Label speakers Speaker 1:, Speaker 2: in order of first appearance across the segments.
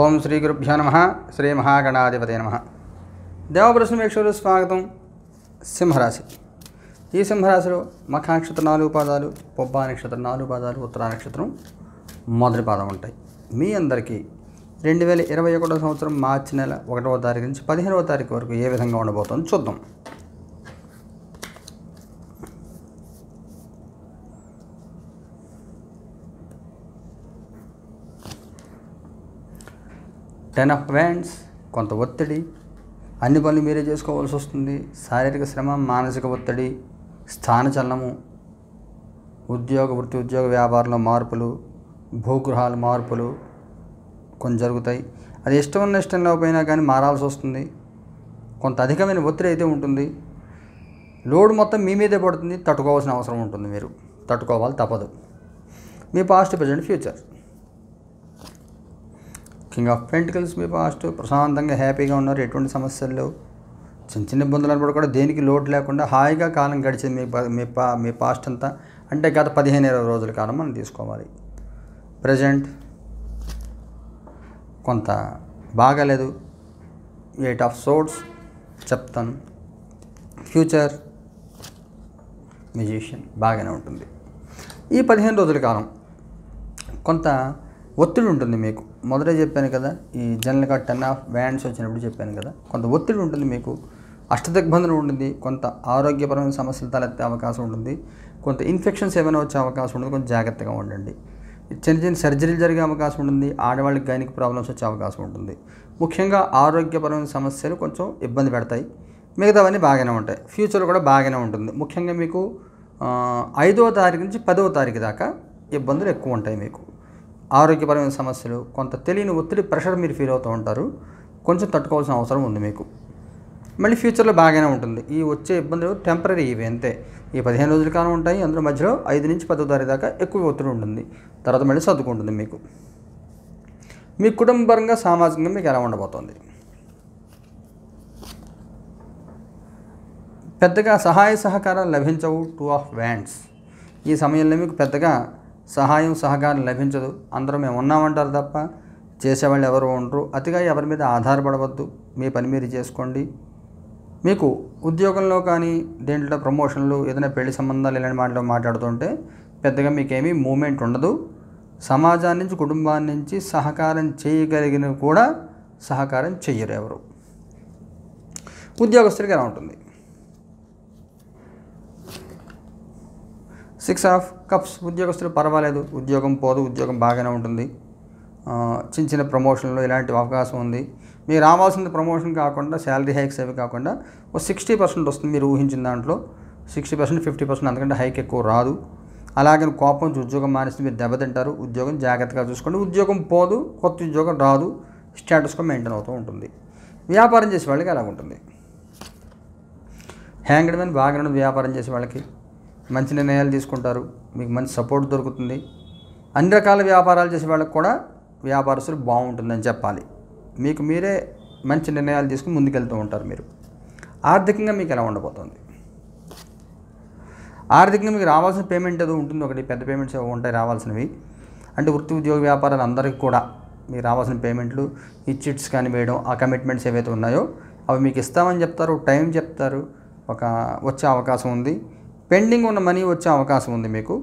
Speaker 1: ఓం శ్రీ గురుభ్యో నమ శ్రీ మహాగణాధిపతి నమ దేవప్రశ్నవేక్షకులు స్వాగతం సింహరాశి ఈ సింహరాశిలో మఖ నక్షత్రం నాలుగు పాదాలు పొబ్బా నక్షత్రం నాలుగు పాదాలు ఉత్తరా నక్షత్రం మొదటి పాదం ఉంటాయి మీ అందరికీ రెండు వేల ఇరవై ఒకటో సంవత్సరం మార్చి నెల ఒకటవ తారీఖు నుంచి పదిహేనవ తారీఖు వరకు ఏ విధంగా ఉండబోతుందో చూద్దాం టెన్ ఆఫ్ వ్యాండ్స్ కొంత ఒత్తిడి అన్ని పనులు మీరే చేసుకోవాల్సి వస్తుంది శారీరక శ్రమ మానసిక ఒత్తిడి స్థానచలనము ఉద్యోగ వృత్తి ఉద్యోగ వ్యాపారంలో మార్పులు భూగృహాల మార్పులు కొన్ని జరుగుతాయి అది ఇష్టం ఉన్న ఇష్టం లేకపోయినా కానీ మారాల్సి వస్తుంది కొంత అధికమైన ఒత్తిడి అయితే ఉంటుంది లోడ్ మొత్తం మీ మీదే పడుతుంది తట్టుకోవాల్సిన అవసరం ఉంటుంది మీరు తట్టుకోవాలి తప్పదు మీ past present future king of pentacles మీ పాస్ట్ ప్రశాంతంగా హ్యాపీగా ఉన్నారు ఎటువంటి సమస్యల్లో చిన్న చిన్న ఇబ్బందులు అనుకోవడం కూడా దేనికి లోటు లేకుండా హాయిగా కాలం గడిచింది మీ మీ పా మీ పాస్ట్ అంతా అంటే గత పదిహేను ఇరవై రోజుల కాలం మనం తీసుకోవాలి ప్రజెంట్ కొంత బాగాలేదు ఎయిట్ ఆఫ్ సోర్స్ చెప్తాను ఫ్యూచర్ మ్యూజిషియన్ బాగానే ఉంటుంది ఈ పదిహేను రోజుల కాలం కొంత ఒత్తిడి ఉంటుంది మీకు మొదట చెప్పాను కదా ఈ జనరల్గా టెన్ ఆఫ్ వ్యాండ్స్ వచ్చినప్పుడు చెప్పాను కదా కొంత ఒత్తిడి ఉంటుంది మీకు అష్టదిగ్బంధనం ఉంటుంది కొంత ఆరోగ్యపరమైన సమస్యలు తలెత్తే అవకాశం ఉంటుంది కొంత ఇన్ఫెక్షన్స్ ఏమైనా వచ్చే అవకాశం ఉంటుంది కొంచెం జాగ్రత్తగా ఉండండి చిన్న చిన్న సర్జరీలు జరిగే అవకాశం ఉంటుంది ఆడవాళ్ళకి గైనిక్ ప్రాబ్లమ్స్ వచ్చే అవకాశం ఉంటుంది ముఖ్యంగా ఆరోగ్యపరమైన సమస్యలు కొంచెం ఇబ్బంది పెడతాయి మిగతావన్నీ బాగానే ఉంటాయి ఫ్యూచర్ కూడా బాగానే ఉంటుంది ముఖ్యంగా మీకు ఐదవ తారీఖు నుంచి పదవ తారీఖు దాకా ఇబ్బందులు ఎక్కువ ఉంటాయి మీకు ఆరోగ్యపరమైన సమస్యలు కొంత తెలియని ఒత్తిడి ప్రెషర్ మీరు ఫీల్ అవుతూ ఉంటారు కొంచెం తట్టుకోవాల్సిన అవసరం ఉంది మీకు మళ్ళీ ఫ్యూచర్లో బాగానే ఉంటుంది ఈ వచ్చే ఇబ్బందులు టెంపరీ ఇవి అంతే ఈ పదిహేను రోజుల కాలం ఉంటాయి అందులో మధ్యలో ఐదు నుంచి పదో తారీఖు దాకా ఎక్కువ ఒత్తిడి ఉంటుంది తర్వాత మళ్ళీ సర్దుకుంటుంది మీకు మీ కుటుంబ పరంగా సామాజికంగా మీకు ఎలా ఉండబోతోంది పెద్దగా సహాయ సహకారాలు లభించవు టూ ఆఫ్ వ్యాండ్స్ ఈ సమయంలో మీకు పెద్దగా సహాయం సహకారం లభించదు అందరూ మేము ఉన్నామంటారు తప్ప చేసేవాళ్ళు ఎవరు ఉండరు అతిగా ఎవరి మీద ఆధారపడవద్దు మీ పని మీరు చేసుకోండి మీకు ఉద్యోగంలో కానీ దేంట్లో ప్రమోషన్లు ఏదైనా పెళ్లి సంబంధాలు ఇలాంటి మాటలు మాట్లాడుతుంటే పెద్దగా మీకేమీ మూమెంట్ ఉండదు సమాజాన్ని నుంచి కుటుంబాన్ని నుంచి సహకారం చేయగలిగిన కూడా సహకారం చెయ్యరు ఎవరు ఉద్యోగస్తుడికి ఎలా ఉంటుంది సిక్స్ ఆఫ్ కప్స్ ఉద్యోగస్తులు పర్వాలేదు ఉద్యోగం పోదు ఉద్యోగం బాగానే ఉంటుంది చిన్న చిన్న ప్రమోషన్లు ఇలాంటి అవకాశం ఉంది మీరు రావాల్సిన ప్రమోషన్ కాకుండా శాలరీ హైక్స్ అవి కాకుండా ఒక సిక్స్టీ పర్సెంట్ వస్తుంది మీరు ఊహించిన దాంట్లో సిక్స్టీ పర్సెంట్ ఫిఫ్టీ పర్సెంట్ అందుకంటే హైక్ ఎక్కువ రాదు అలాగే కోపం ఉద్యోగం మానేసి మీరు దెబ్బతింటారు ఉద్యోగం జాగ్రత్తగా చూసుకోండి ఉద్యోగం పోదు కొత్త ఉద్యోగం రాదు స్టేటస్గా మెయింటైన్ అవుతూ ఉంటుంది వ్యాపారం చేసే వాళ్ళకి అలా ఉంటుంది హ్యాంగ్డ్ మ్యాన్ బాగా వ్యాపారం చేసే వాళ్ళకి మంచి నిర్ణయాలు తీసుకుంటారు మీకు మంచి సపోర్ట్ దొరుకుతుంది అన్ని రకాల వ్యాపారాలు చేసే వాళ్ళకి కూడా వ్యాపారస్తులు బాగుంటుందని చెప్పాలి మీకు మీరే మంచి నిర్ణయాలు తీసుకుని ముందుకెళ్తూ ఉంటారు మీరు ఆర్థికంగా మీకు ఎలా ఉండబోతుంది ఆర్థికంగా మీకు రావాల్సిన పేమెంట్ ఏదో ఉంటుంది ఒకటి పెద్ద పేమెంట్స్ ఉంటాయి రావాల్సినవి అంటే వృత్తి ఉద్యోగ వ్యాపారాలు అందరికీ కూడా మీకు రావాల్సిన పేమెంట్లు ఈ చిట్స్ కానీ వేయడం ఆ కమిట్మెంట్స్ ఏవైతే ఉన్నాయో అవి మీకు ఇస్తామని చెప్తారు టైం చెప్తారు ఒక వచ్చే అవకాశం ఉంది పెండింగ్ ఉన్న మనీ వచ్చే అవకాశం ఉంది మీకు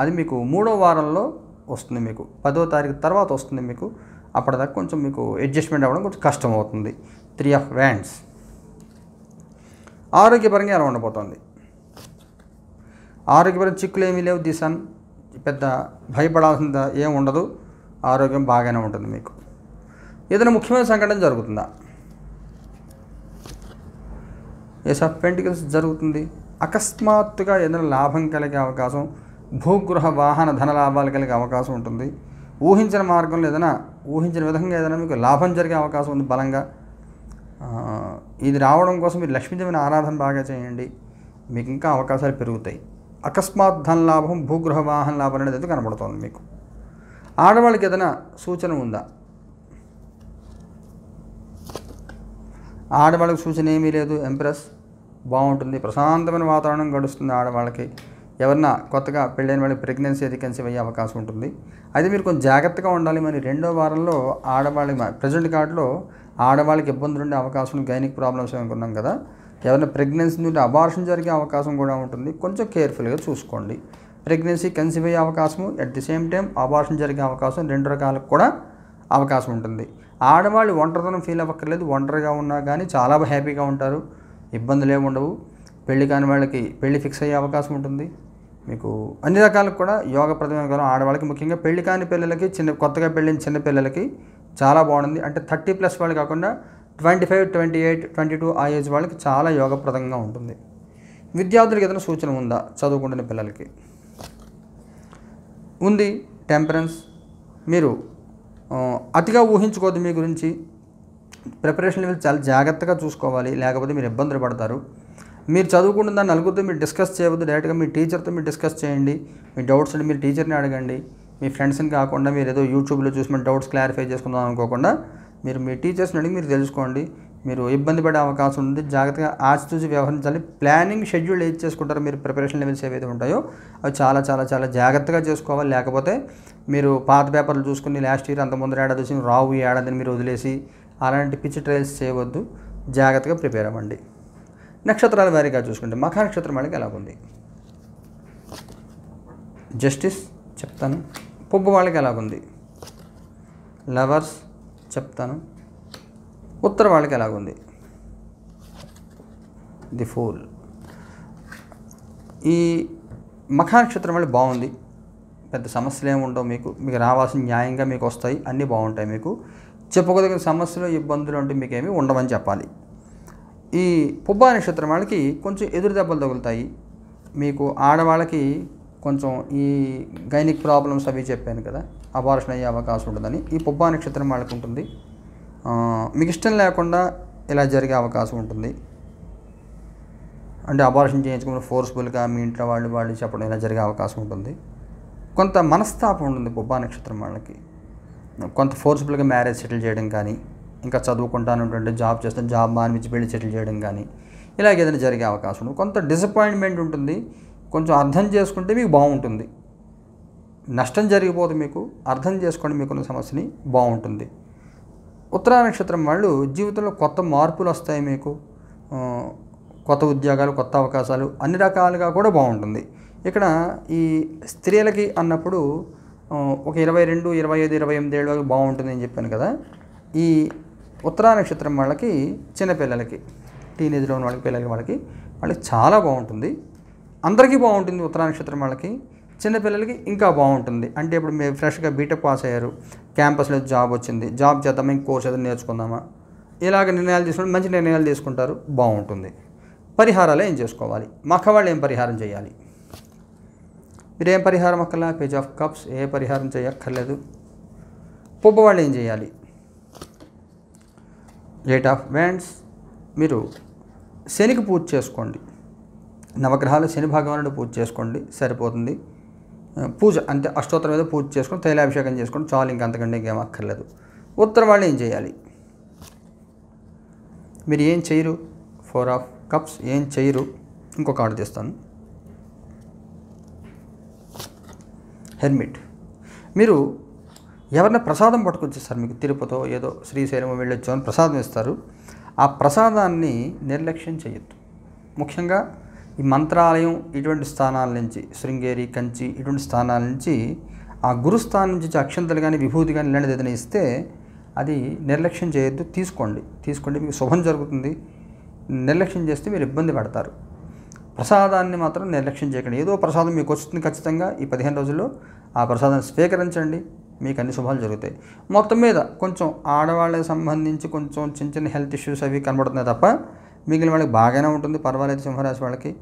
Speaker 1: అది మీకు మూడో వారంలో వస్తుంది మీకు పదో తారీఖు తర్వాత వస్తుంది మీకు అప్పటిదాకా కొంచెం మీకు అడ్జస్ట్మెంట్ అవ్వడం కొంచెం కష్టం అవుతుంది త్రీ ఆఫ్ వ్యాండ్స్ ఆరోగ్యపరంగా ఎలా ఉండబోతోంది ఆరోగ్యపరంగా చిక్కులు ఏమీ లేవు దిశన్ పెద్ద భయపడాల్సింది ఏం ఉండదు ఆరోగ్యం బాగానే ఉంటుంది మీకు ఏదైనా ముఖ్యమైన సంఘటన జరుగుతుందా ఏ పెంటికల్స్ జరుగుతుంది అకస్మాత్తుగా ఏదైనా లాభం కలిగే అవకాశం భూగృహ వాహన ధన లాభాలు కలిగే అవకాశం ఉంటుంది ఊహించిన మార్గంలో ఏదైనా ఊహించిన విధంగా ఏదైనా మీకు లాభం జరిగే అవకాశం ఉంది బలంగా ఇది రావడం కోసం మీరు లక్ష్మీదేవిని ఆరాధన బాగా చేయండి మీకు ఇంకా అవకాశాలు పెరుగుతాయి అకస్మాత్ ధన లాభం భూగృహ వాహన లాభం అనేది అయితే కనబడుతుంది మీకు ఆడవాళ్ళకి ఏదైనా సూచన ఉందా ఆడవాళ్ళకి సూచన ఏమీ లేదు ఎంప్రెస్ బాగుంటుంది ప్రశాంతమైన వాతావరణం గడుస్తుంది ఆడవాళ్ళకి ఎవరన్నా కొత్తగా పెళ్ళైన వాళ్ళకి ప్రెగ్నెన్సీ అది అయ్యే అవకాశం ఉంటుంది అయితే మీరు కొంచెం జాగ్రత్తగా ఉండాలి మరి రెండో వారంలో ఆడవాళ్ళకి ప్రజెంట్ కార్డులో ఆడవాళ్ళకి ఇబ్బందులు ఉండే అవకాశం గైనిక్ ప్రాబ్లమ్స్ అనుకున్నాం కదా ఎవరైనా ప్రెగ్నెన్సీ నుండి అబార్షన్ జరిగే అవకాశం కూడా ఉంటుంది కొంచెం కేర్ఫుల్గా చూసుకోండి ప్రెగ్నెన్సీ కన్సీవ్ అయ్యే అవకాశము at the same time abortion జరిగే అవకాశం రెండు రకాలకు కూడా అవకాశం ఉంటుంది ఆడవాళ్ళు ఒంటరితనం ఫీల్ అవ్వక్కర్లేదు ఒంటరిగా ఉన్నా కానీ చాలా హ్యాపీగా ఉంటారు ఇబ్బందులు ఏమి ఉండవు పెళ్లి కాని వాళ్ళకి పెళ్లి ఫిక్స్ అయ్యే అవకాశం ఉంటుంది మీకు అన్ని రకాలకు కూడా యోగప్రదమైన కాలం ఆడవాళ్ళకి ముఖ్యంగా పెళ్లి కాని పిల్లలకి చిన్న కొత్తగా పెళ్ళిన చిన్న పిల్లలకి చాలా బాగుంది అంటే థర్టీ ప్లస్ వాళ్ళు కాకుండా twenty five twenty eight twenty two ఆ ఏజ్ వాళ్ళకి చాలా యోగప్రదంగా ఉంటుంది విద్యార్థులకు ఏదైనా సూచన ఉందా చదువుకుంటున్న పిల్లలకి ఉంది టెంపరెన్స్ మీరు అతిగా ఊహించుకోవద్దు మీ గురించి ప్రిపరేషన్ లెవెల్ చాలా జాగ్రత్తగా చూసుకోవాలి లేకపోతే మీరు ఇబ్బందులు పడతారు మీరు చదువుకున్న దాన్ని నలుగురితో మీరు డిస్కస్ చేయవద్దు డైరెక్ట్గా మీ టీచర్తో మీరు డిస్కస్ చేయండి మీ డౌట్స్ అంటే మీరు టీచర్ని అడగండి మీ ఫ్రెండ్స్ని కాకుండా మీరు ఏదో యూట్యూబ్లో చూసి మీ డౌట్స్ క్లారిఫై చేసుకుందాం అనుకోకుండా మీరు మీ టీచర్స్ని అడిగి మీరు తెలుసుకోండి మీరు ఇబ్బంది పడే అవకాశం ఉంది జాగ్రత్తగా చూసి వ్యవహరించాలి ప్లానింగ్ షెడ్యూల్ ఏది చేసుకుంటారో మీరు ప్రిపరేషన్ లెవెల్స్ ఏవైతే ఉంటాయో అవి చాలా చాలా చాలా జాగ్రత్తగా చేసుకోవాలి లేకపోతే మీరు పాత పేపర్లు చూసుకుని లాస్ట్ ఇయర్ అంత ముందు ఏడాది చూసి రావు ఏడాదిని మీరు వదిలేసి అలాంటి పిచ్చి ట్రయల్స్ చేయవద్దు జాగ్రత్తగా ప్రిపేర్ అవ్వండి నక్షత్రాల వారీగా చూసుకుంటే మఖ నక్షత్రం వాళ్ళకి ఎలా ఉంది జస్టిస్ చెప్తాను పొబ్బు వాళ్ళకి ఎలా ఉంది లవర్స్ చెప్తాను ఉత్తర వాళ్ళకి ఎలా ఉంది ది ఫూల్ ఈ మఖ నక్షత్రం వాళ్ళు బాగుంది పెద్ద సమస్యలు ఏమి ఉండవు మీకు మీకు రావాల్సిన న్యాయంగా మీకు వస్తాయి అన్నీ బాగుంటాయి మీకు చెప్పుకోదగిన సమస్యలు ఇబ్బందులు అంటే మీకేమీ ఉండవని చెప్పాలి ఈ పుబ్బా నక్షత్రం వాళ్ళకి కొంచెం ఎదురు దెబ్బలు తగులుతాయి మీకు ఆడవాళ్ళకి కొంచెం ఈ గైనిక్ ప్రాబ్లమ్స్ అవి చెప్పాను కదా అబార్షన్ అయ్యే అవకాశం ఉంటుందని ఈ పుబ్బా నక్షత్రం వాళ్ళకి ఉంటుంది మీకు ఇష్టం లేకుండా ఇలా జరిగే అవకాశం ఉంటుంది అంటే అబార్షన్ చేయించుకుని ఫోర్స్ఫుల్గా మీ ఇంట్లో వాళ్ళు వాళ్ళు చెప్పడం ఇలా జరిగే అవకాశం ఉంటుంది కొంత మనస్తాపం ఉంటుంది పుబ్బా నక్షత్రం వాళ్ళకి కొంత ఫోర్స్ఫుల్గా మ్యారేజ్ సెటిల్ చేయడం కానీ ఇంకా చదువుకుంటానంటే జాబ్ చేస్తే జాబ్ మానిపించి పెళ్లి సెటిల్ చేయడం కానీ ఇలాగ ఏదైనా జరిగే అవకాశం ఉంది కొంత డిసప్పాయింట్మెంట్ ఉంటుంది కొంచెం అర్థం చేసుకుంటే మీకు బాగుంటుంది నష్టం జరిగిపోదు మీకు అర్థం చేసుకోండి మీకున్న సమస్యని బాగుంటుంది ఉత్తరా నక్షత్రం వాళ్ళు జీవితంలో కొత్త మార్పులు వస్తాయి మీకు కొత్త ఉద్యోగాలు కొత్త అవకాశాలు అన్ని రకాలుగా కూడా బాగుంటుంది ఇక్కడ ఈ స్త్రీలకి అన్నప్పుడు ఒక ఇరవై రెండు ఇరవై ఐదు ఇరవై ఎనిమిది ఏడు వరకు బాగుంటుంది అని చెప్పాను కదా ఈ ఉత్తరా నక్షత్రం వాళ్ళకి చిన్నపిల్లలకి టీనేజ్లో ఉన్న వాళ్ళకి పిల్లలకి వాళ్ళకి వాళ్ళకి చాలా బాగుంటుంది అందరికీ బాగుంటుంది ఉత్తరా నక్షత్రం వాళ్ళకి చిన్నపిల్లలకి ఇంకా బాగుంటుంది అంటే ఇప్పుడు మీరు ఫ్రెష్గా బీటెక్ పాస్ అయ్యారు క్యాంపస్లో జాబ్ వచ్చింది జాబ్ చేద్దామా ఇంక కోర్స్ ఏదైనా నేర్చుకుందామా ఇలాగ నిర్ణయాలు తీసుకుంటే మంచి నిర్ణయాలు తీసుకుంటారు బాగుంటుంది పరిహారాలు ఏం చేసుకోవాలి మగవాళ్ళు ఏం పరిహారం చేయాలి మీరేం పరిహారం అక్కలా పేజ్ ఆఫ్ కప్స్ ఏ పరిహారం చేయక్కర్లేదు పుబ్బ వాళ్ళు ఏం చేయాలి ఎయిట్ ఆఫ్ వ్యాండ్స్ మీరు శనికి పూజ చేసుకోండి నవగ్రహాలు శని భగవానుడు పూజ చేసుకోండి సరిపోతుంది పూజ అంటే అష్టోత్తరం మీద పూజ చేసుకొని తైలాభిషేకం చేసుకోండి చాలు ఇంకంతకంటే ఇంకేం అక్కర్లేదు ఉత్తరం వాళ్ళు ఏం చేయాలి మీరు ఏం చేయరు ఫోర్ ఆఫ్ కప్స్ ఏం చేయరు ఇంకొక ఆర్డర్ చేస్తాను హెర్మిట్ మీరు ఎవరిన ప్రసాదం పట్టుకొచ్చేస్తారు మీకు తిరుపతో ఏదో శ్రీశైలం వెళ్ళొచ్చు అని ప్రసాదం ఇస్తారు ఆ ప్రసాదాన్ని నిర్లక్ష్యం చేయొద్దు ముఖ్యంగా ఈ మంత్రాలయం ఇటువంటి స్థానాల నుంచి శృంగేరి కంచి ఇటువంటి స్థానాల నుంచి ఆ గురుస్థానం నుంచి అక్షంతలు కానీ విభూతి కానీ ఇలాంటిది ఏదైనా ఇస్తే అది నిర్లక్ష్యం చేయొద్దు తీసుకోండి తీసుకోండి మీకు శుభం జరుగుతుంది నిర్లక్ష్యం చేస్తే మీరు ఇబ్బంది పడతారు ప్రసాదాన్ని మాత్రం నిర్లక్ష్యం చేయకండి ఏదో ప్రసాదం మీకు వస్తుంది ఖచ్చితంగా ఈ పదిహేను రోజుల్లో ఆ ప్రసాదాన్ని స్వీకరించండి మీకు అన్ని శుభాలు జరుగుతాయి మొత్తం మీద కొంచెం ఆడవాళ్ళకి సంబంధించి కొంచెం చిన్న చిన్న హెల్త్ ఇష్యూస్ అవి కనబడుతున్నాయి తప్ప మిగిలిన వాళ్ళకి బాగానే ఉంటుంది పర్వాలేదు సింహరాశి వాళ్ళకి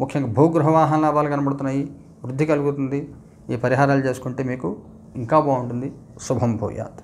Speaker 1: ముఖ్యంగా భూగృహ వాహన లాభాలు కనబడుతున్నాయి వృద్ధి కలుగుతుంది ఈ పరిహారాలు చేసుకుంటే మీకు ఇంకా బాగుంటుంది శుభం భూయాత్